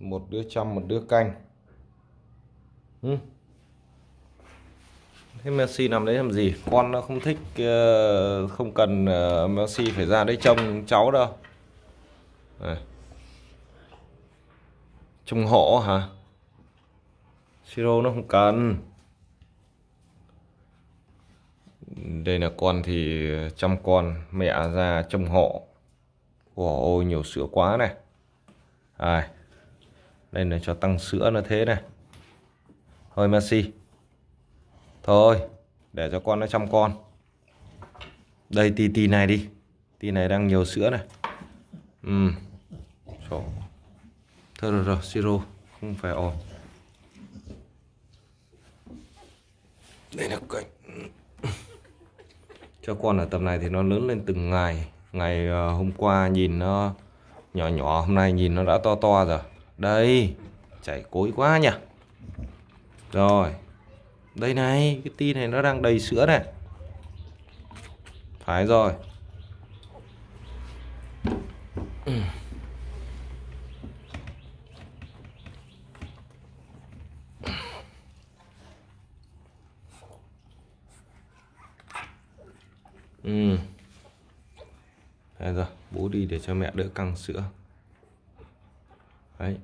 một đứa chăm một đứa canh ừ. thế Messi nằm đấy làm gì con nó không thích ờ, không cần ờ, Messi phải ra đấy trông cháu đâu à. trông hộ hả Siro nó không cần đây là con thì chăm con mẹ ra trông hộ Ồ, ôi nhiều sữa quá này à, đây là cho tăng sữa nó thế này hơi Messi thôi để cho con nó chăm con đây tì tì này đi tì này đang nhiều sữa này ừ thôi rồi rồi siro không phải ồn đây là cái cho con ở tầm này thì nó lớn lên từng ngày ngày ờ, hôm qua nhìn nó nhỏ nhỏ hôm nay nhìn nó đã to to rồi đây chảy cối quá nhỉ rồi đây này cái ti này nó đang đầy sữa này phải rồi Ừ. Đây rồi, bố đi để cho mẹ đỡ căng sữa. Đấy.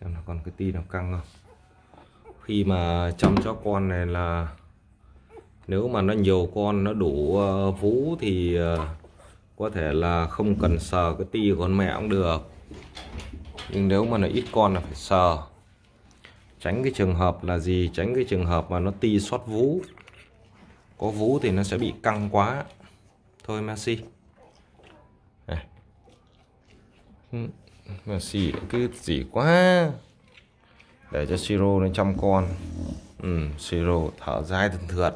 Xem là còn cái ti nào căng không Khi mà chăm chó con này là Nếu mà nó nhiều con nó đủ ờ, vú thì ờ, Có thể là không cần sờ cái ti của con mẹ cũng được Nhưng nếu mà nó ít con là phải sờ Tránh cái trường hợp là gì? Tránh cái trường hợp mà nó ti xót vú Có vú thì nó sẽ bị căng quá Thôi Messi mà xỉ cứ xỉ quá để cho siro nó chăm con ừ, siro thở dài thường thượt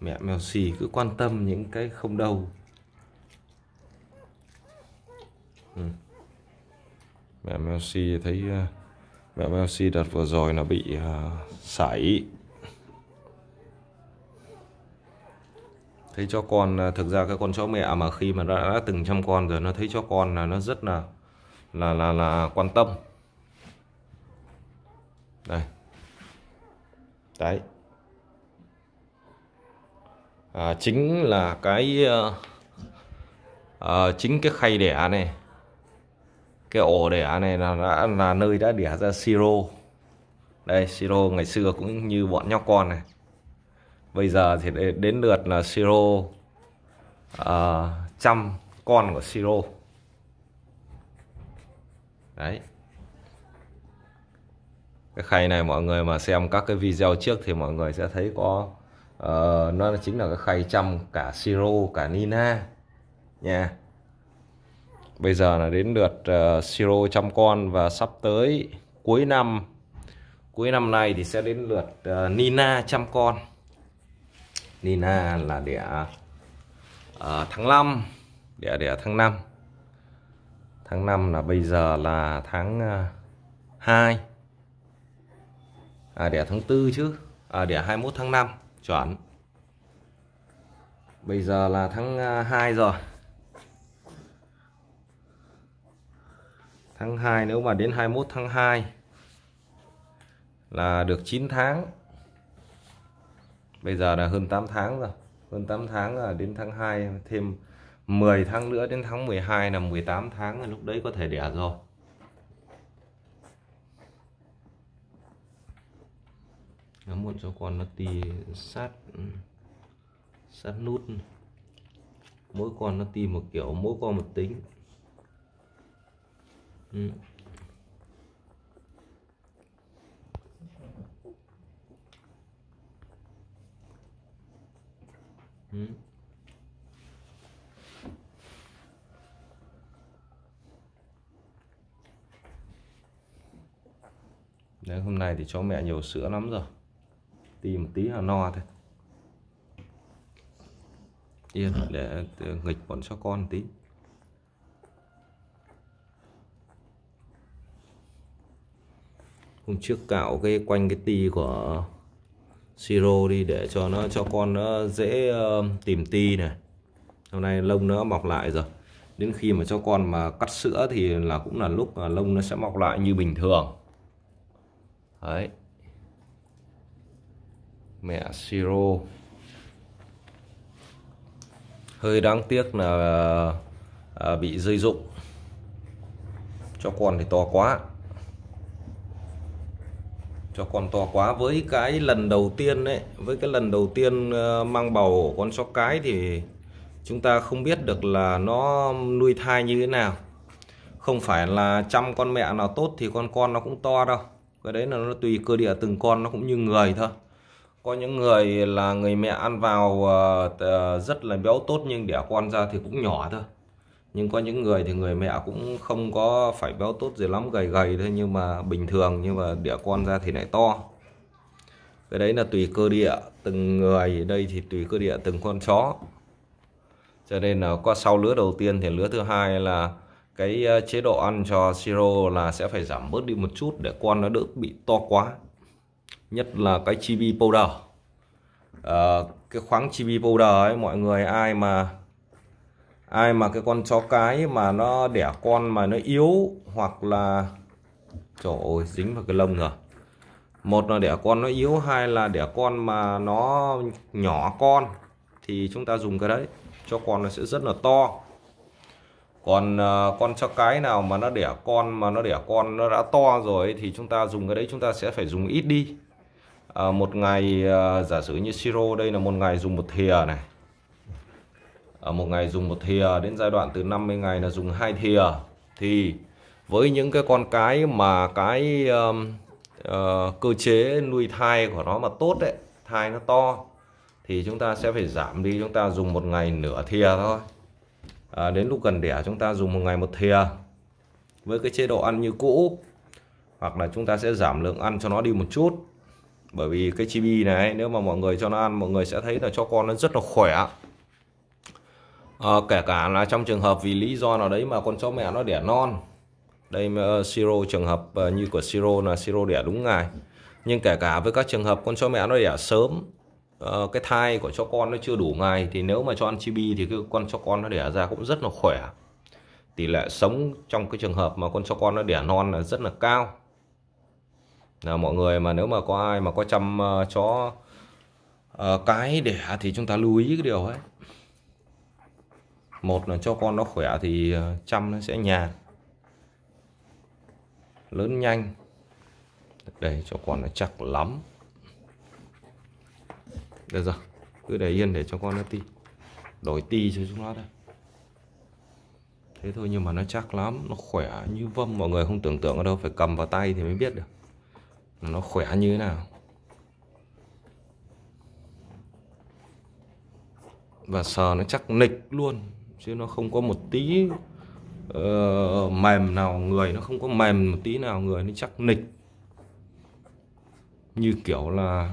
mẹ mèo xì cứ quan tâm những cái không đâu ừ. mẹ mèo xì thấy ờ, mẹ mèo xì đợt vừa rồi nó bị uh, sảy thấy chó con à, thực ra cái con chó mẹ mà khi mà đã, đã từng chăm con rồi nó thấy chó con là nó rất là là là là quan tâm đây đấy à, chính là cái à, à chính cái khay đẻ này cái ổ đẻ này là đã là nơi đã đẻ ra siro đây siro ngày xưa cũng như bọn nhóc con này bây giờ thì đến lượt là siro à, trăm con của siro đấy cái khay này mọi người mà xem các cái video trước thì mọi người sẽ thấy có uh, nó chính là cái khay trăm cả siro cả nina nha bây giờ là đến lượt uh, siro trăm con và sắp tới cuối năm cuối năm nay thì sẽ đến lượt uh, nina trăm con Nina là đẻ à, ờ, tháng 5 đẻ đẻ tháng 5 tháng 5 là bây giờ là tháng ờ, à, 2 à, đẻ tháng 4 chứ à, đẻ 21 tháng 5 chuẩn bây giờ là tháng 2 ờ, rồi tháng 2 nếu mà đến 21 tháng 2 là được 9 tháng bây giờ là hơn 8 tháng rồi hơn 8 tháng là đến tháng 2 thêm 10 tháng nữa đến tháng 12 là 18 tháng lúc đấy có thể đẻ rồi nó một cho con nó tì sát sát nút mỗi con nó tìm một kiểu mỗi con một tính ừ. ừ. Đấy, hôm nay thì chó mẹ nhiều sữa lắm rồi Tí một tí là no thôi Yên để nghịch bọn chó con tí Hôm trước cạo cái quanh cái tì của siro đi để cho nó cho con nó dễ ờ, tìm ti này hôm nay lông nó mọc lại rồi đến khi mà cho con mà cắt sữa thì là cũng là lúc là lông nó sẽ mọc lại như bình thường đấy mẹ siro hơi đáng tiếc là à, bị rơi rụng cho con thì to quá cho con to quá với cái lần đầu tiên đấy với cái lần đầu tiên ờ, mang bầu con chó cái thì chúng ta không biết được là nó nuôi thai như thế nào không phải là chăm con mẹ nào tốt thì con con nó cũng to đâu cái đấy là nó tùy cơ địa từng con nó cũng như người thôi có những người là người mẹ ăn vào ờ, ờ, rất là béo tốt nhưng đẻ con ra thì cũng nhỏ thôi nhưng có những người thì người mẹ cũng không có phải béo tốt gì lắm gầy gầy thôi nhưng mà bình thường nhưng mà đẻ con ra thì lại to cái đấy là tùy cơ địa từng người đây thì tùy cơ địa từng con chó cho nên là qua sau lứa đầu tiên thì lứa thứ hai là cái ờ, chế độ ăn cho siro là sẽ phải giảm bớt đi một chút để con nó đỡ bị to quá nhất là cái chibi powder à, cái khoáng chibi powder ấy mọi người ai mà ai mà cái con chó cái mà nó đẻ con mà nó yếu hoặc là trời ơi dính vào cái lông rồi một là đẻ con nó yếu hai là đẻ con mà nó nhỏ con thì chúng ta dùng cái đấy cho con nó sẽ rất là to còn à, con chó cái nào mà nó đẻ con mà nó đẻ con nó đã to rồi thì chúng ta dùng cái đấy chúng ta sẽ phải dùng ít đi à, một ngày à, giả sử như siro đây là một ngày dùng một thìa này ở ờ, một ngày dùng một thìa đến giai đoạn từ 50 ngày là dùng hai thìa thì với những cái con cái mà cái uh, uh, cơ chế nuôi thai của nó mà tốt đấy thai nó to thì chúng ta sẽ phải giảm đi chúng ta dùng một ngày nửa thìa thôi à, đến lúc cần đẻ chúng ta dùng một ngày một thìa với cái chế độ ăn như cũ hoặc là chúng ta sẽ giảm lượng ăn cho nó đi một chút bởi vì cái chibi này nếu mà mọi người cho nó ăn mọi người sẽ thấy là cho con nó rất là khỏe à, kể cả là trong trường hợp vì lý do nào đấy mà con chó mẹ nó đẻ non đây uh, siro trường hợp uh, như của siro là siro đẻ đúng ngày nhưng kể cả với các trường hợp con chó mẹ nó đẻ sớm uh, cái thai của chó con nó chưa đủ ngày thì nếu mà cho ăn chibi thì cái con chó con nó đẻ ra cũng rất là khỏe tỷ lệ sống trong cái trường hợp mà con chó con nó đẻ non là rất là cao là mọi người mà nếu mà có ai mà có chăm uh, chó uh, cái đẻ thì chúng ta lưu ý cái điều ấy một là cho con nó khỏe thì ờ, chăm nó sẽ nhàn lớn nhanh để cho con nó chắc lắm được rồi cứ để yên để cho con nó ti đổi ti cho chúng nó đây thế thôi nhưng mà nó chắc lắm nó khỏe như vâm mọi người không tưởng tượng ở đâu phải cầm vào tay thì mới biết được nó khỏe như thế nào và sờ nó chắc nịch luôn chứ nó không có một tí uh, mềm nào người nó không có mềm một tí nào người nó chắc nịch như kiểu là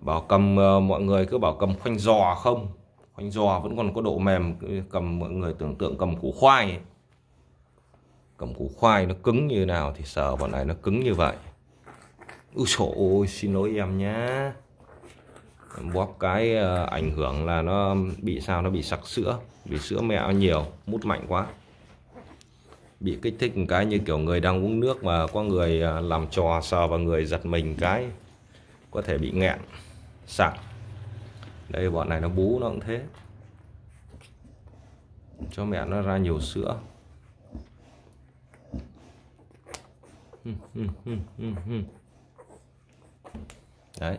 bảo cầm uh, mọi người cứ bảo cầm khoanh giò không khoanh giò vẫn còn có độ mềm cầm mọi người tưởng tượng cầm củ khoai ấy. cầm củ khoai nó cứng như nào thì sờ bọn này nó cứng như vậy ui sổ ôi xin lỗi em nhé bóp cái ờ, ảnh hưởng là nó bị sao nó bị sặc sữa vì sữa mẹ nhiều mút mạnh quá bị kích thích một cái như kiểu người đang uống nước mà có người ờ, làm trò sờ vào người giật mình cái có thể bị nghẹn sặc đây bọn này nó bú nó cũng thế cho mẹ nó ra nhiều sữa đấy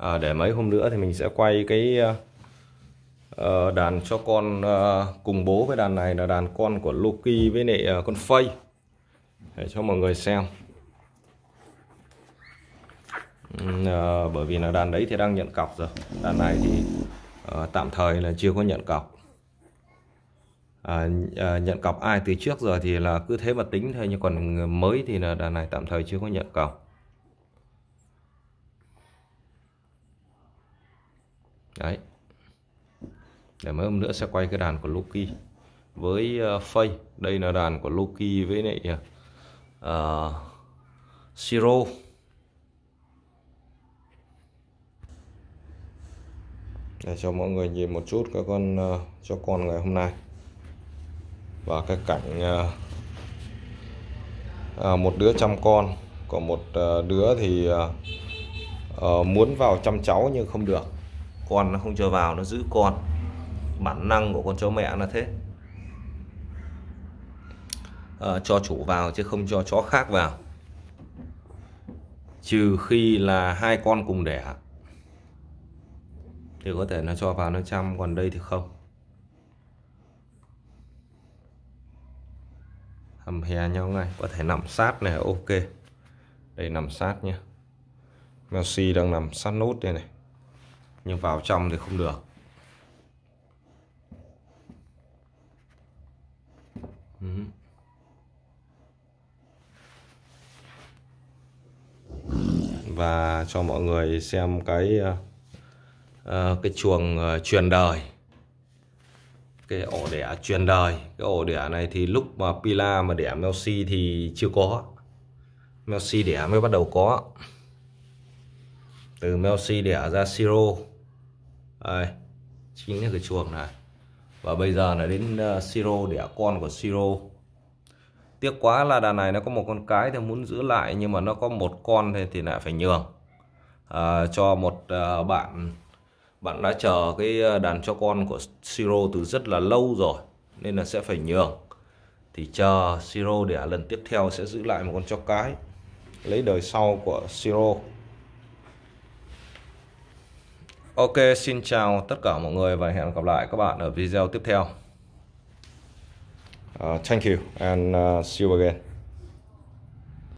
à, để mấy hôm nữa thì mình sẽ quay cái uh, đàn cho con uh, cùng bố với đàn này là đàn con của Loki với lại uh, con Phây để cho mọi người xem à, bởi vì là đàn đấy thì đang nhận cọc rồi đàn này thì à, tạm thời là chưa có nhận cọc à, nhận cọc ai từ trước rồi thì là cứ thế mà tính thôi nhưng còn mới thì là đàn này tạm thời chưa có nhận cọc đấy để mấy hôm nữa sẽ quay cái đàn của Loki với uh, ờ, Faye đây là đàn của Loki với lại uh, ờ, ờ, Siro để cho mọi người nhìn một chút các con uh, cho con ngày hôm nay và cái cảnh uh, uh, một đứa chăm con còn một uh, đứa thì uh, uh, muốn vào chăm cháu nhưng không được con nó không cho vào nó giữ con bản năng của con chó mẹ là thế à, cho chủ vào chứ không cho chó khác vào trừ khi là hai con cùng đẻ thì có thể nó cho vào nó chăm còn đây thì không hầm hè nhau ngay có thể nằm sát này ok đây nằm sát nhé Messi đang nằm sát nốt đây này nhưng vào trong thì không được ừ. và cho mọi người xem cái uh, cái chuồng uh, truyền đời cái ổ đẻ truyền đời cái ổ đẻ này thì lúc mà pila mà đẻ mèo thì chưa có mèo đẻ mới bắt đầu có từ mèo đẻ ra siro đây, chính là cái chuồng này và bây giờ là đến uh, siro đẻ con của siro tiếc quá là đàn này nó có một con cái thì muốn giữ lại nhưng mà nó có một con thì, thì lại phải nhường à, cho một à, bạn bạn đã chờ cái đàn cho con của siro từ rất là lâu rồi nên là sẽ phải nhường thì chờ siro đẻ lần tiếp theo sẽ giữ lại một con cho cái lấy đời sau của siro Ok, xin chào tất cả mọi người và hẹn gặp lại các bạn ở video tiếp theo. Uh, thank you and uh, see you again.